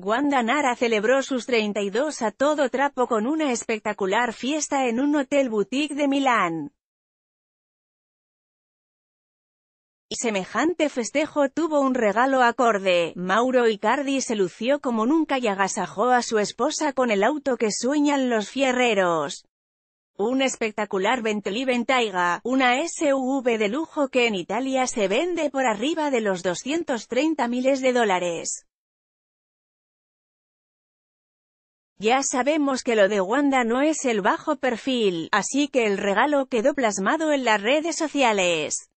Wanda Nara celebró sus 32 a todo trapo con una espectacular fiesta en un hotel boutique de Milán. Y semejante festejo tuvo un regalo acorde, Mauro Icardi se lució como nunca y agasajó a su esposa con el auto que sueñan los fierreros. Un espectacular Bentley Bentayga, una SUV de lujo que en Italia se vende por arriba de los 230 miles de dólares. Ya sabemos que lo de Wanda no es el bajo perfil, así que el regalo quedó plasmado en las redes sociales.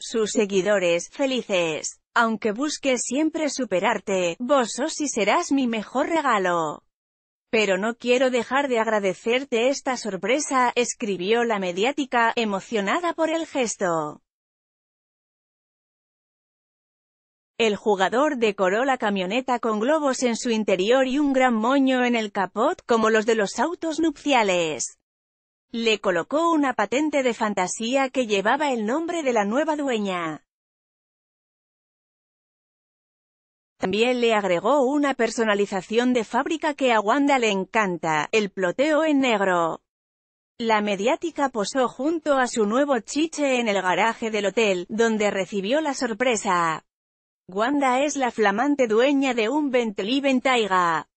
Sus seguidores, felices. Aunque busques siempre superarte, vos sos y serás mi mejor regalo. Pero no quiero dejar de agradecerte esta sorpresa, escribió la mediática, emocionada por el gesto. El jugador decoró la camioneta con globos en su interior y un gran moño en el capot, como los de los autos nupciales. Le colocó una patente de fantasía que llevaba el nombre de la nueva dueña. También le agregó una personalización de fábrica que a Wanda le encanta, el ploteo en negro. La mediática posó junto a su nuevo chiche en el garaje del hotel, donde recibió la sorpresa. Wanda es la flamante dueña de un Bentley Bentayga.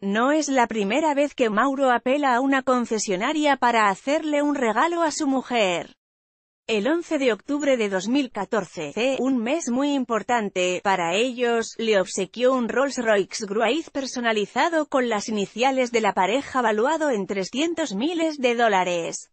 No es la primera vez que Mauro apela a una concesionaria para hacerle un regalo a su mujer. El 11 de octubre de 2014, un mes muy importante, para ellos, le obsequió un Rolls-Royce Gruiz personalizado con las iniciales de la pareja valuado en 300 miles de dólares.